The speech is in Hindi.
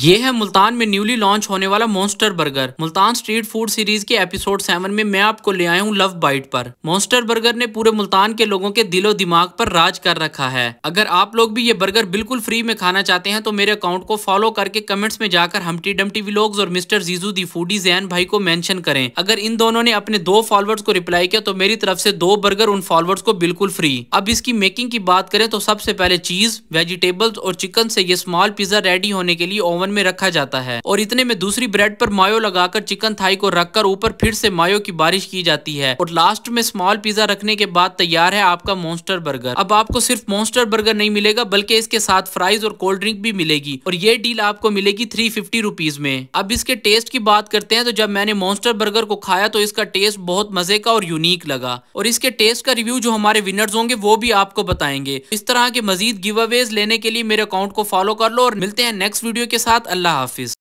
ये है मुल्तान में न्यूली लॉन्च होने वाला monster burger Multan street food series के एपिसोड सेवन में मैं आपको ले आया हूँ लव बाइट पर मॉन्स्टर बर्गर ने पूरे मुल्तान के लोगों के दिलो दिमाग पर राज कर रखा है अगर आप लोग भी ये बर्गर बिल्कुल फ्री में खाना चाहते हैं तो मेरे अकाउंट को फॉलो करके कमेंट्स में जाकर हमटी डमटी विलोग्स और mister Jiju the foodie Jain भाई को मैंशन करें अगर इन दोनों ने अपने दो फॉलोअर्स को रिप्लाई किया तो मेरी तरफ से दो बर्गर उन फॉलोअर्स को बिल्कुल फ्री अब इसकी मेकिंग की बात करें तो सबसे पहले चीज वेजिटेबल्स और चिकन से ये स्मॉल पिज्जा रेडी होने के लिए ओवन ओवन में रखा जाता है और इतने में दूसरी ब्रेड पर मायो लगाकर चिकन थाई को रखकर ऊपर फिर से मायो की बारिश की जाती है और लास्ट में स्मॉल पिज्जा रखने के बाद तैयार है आपका मोन्स्टर बर्गर अब आपको सिर्फ मॉन्स्टर बर्गर नहीं मिलेगा बल्कि इसके साथ फ्राइज और कोल्ड ड्रिंक भी मिलेगी और ये डील आपको मिलेगी थ्री फिफ्टी रुपीज में अब इसके टेस्ट की बात करते हैं तो जब मैंने मोन्स्टर बर्गर को खाया तो इसका टेस्ट बहुत मजे का और यूनिक लगा और इसके टेस्ट का रिव्यू जो हमारे विनर्स होंगे वो भी आपको बताएंगे इस तरह के मजीद गिव अवेज लेने के लिए मेरे अकाउंट को फॉलो कर लो और मिलते हैं नेक्स्ट वीडियो के साथ साथ अल्लाह हाफिज़